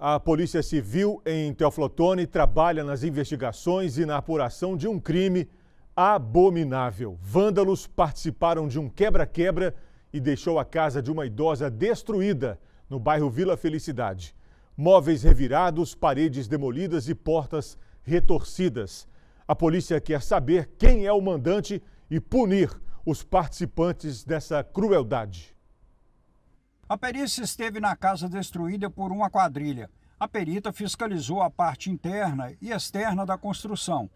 A Polícia Civil em Teoflotone trabalha nas investigações e na apuração de um crime abominável. Vândalos participaram de um quebra-quebra e deixou a casa de uma idosa destruída no bairro Vila Felicidade. Móveis revirados, paredes demolidas e portas retorcidas. A polícia quer saber quem é o mandante e punir os participantes dessa crueldade. A perícia esteve na casa destruída por uma quadrilha. A perita fiscalizou a parte interna e externa da construção.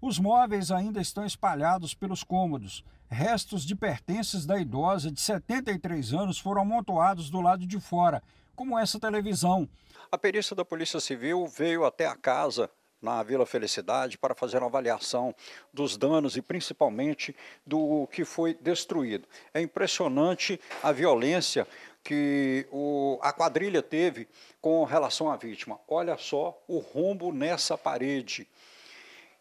Os móveis ainda estão espalhados pelos cômodos. Restos de pertences da idosa de 73 anos foram amontoados do lado de fora, como essa televisão. A perícia da Polícia Civil veio até a casa na Vila Felicidade para fazer uma avaliação dos danos e principalmente do que foi destruído. É impressionante a violência que o, a quadrilha teve com relação à vítima. Olha só o rombo nessa parede.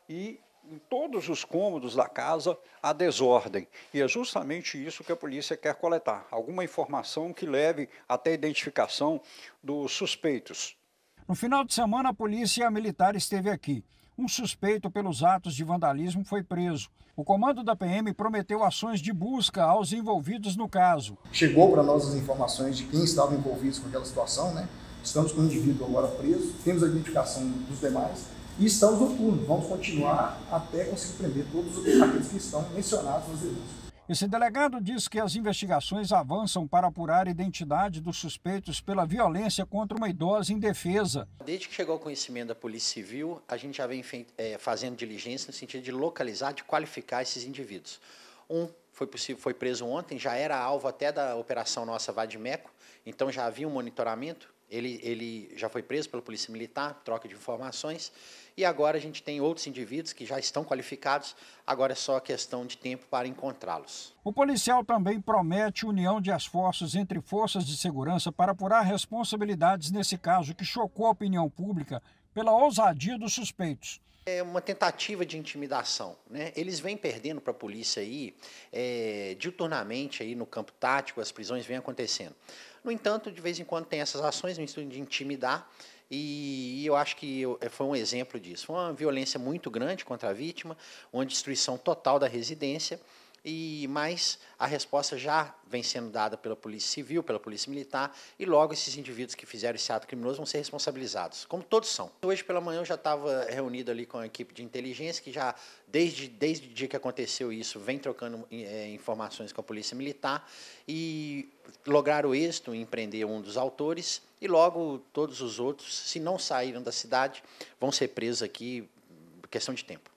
E em todos os cômodos da casa a desordem. E é justamente isso que a polícia quer coletar: alguma informação que leve até a identificação dos suspeitos. No final de semana, a polícia militar esteve aqui. Um suspeito pelos atos de vandalismo foi preso. O comando da PM prometeu ações de busca aos envolvidos no caso. Chegou para nós as informações de quem estava envolvido com aquela situação, né? Estamos com o indivíduo agora preso, temos a identificação dos demais e estamos no turno. Vamos continuar até conseguir prender todos aqueles que estão mencionados nas denúncias. Esse delegado diz que as investigações avançam para apurar a identidade dos suspeitos pela violência contra uma idosa indefesa. Desde que chegou ao conhecimento da Polícia Civil, a gente já vem eh, fazendo diligência no sentido de localizar, de qualificar esses indivíduos. Um, foi, possível, foi preso ontem, já era alvo até da operação nossa Vadimeco, então já havia um monitoramento. Ele, ele já foi preso pela Polícia Militar, troca de informações, e agora a gente tem outros indivíduos que já estão qualificados, agora é só questão de tempo para encontrá-los. O policial também promete união de esforços entre forças de segurança para apurar responsabilidades nesse caso que chocou a opinião pública pela ousadia dos suspeitos é uma tentativa de intimidação. Né? Eles vêm perdendo para a polícia aí, é, diuturnamente aí no campo tático, as prisões vêm acontecendo. No entanto, de vez em quando tem essas ações no de intimidar, e, eu acho que é, foi um exemplo disso. Foi uma violência muito grande contra a vítima, uma destruição total da residência, e mas a resposta já vem sendo dada pela polícia civil, pela polícia militar, e logo esses indivíduos que fizeram esse ato criminoso vão ser responsabilizados, como todos são. Hoje pela manhã eu já estava reunido ali com a equipe de inteligência, que já, desde, desde o dia que aconteceu isso, vem trocando é, informações com a polícia militar, e lograram êxito em prender um dos autores, e logo todos os outros, se não saíram da cidade, vão ser presos aqui, questão de tempo.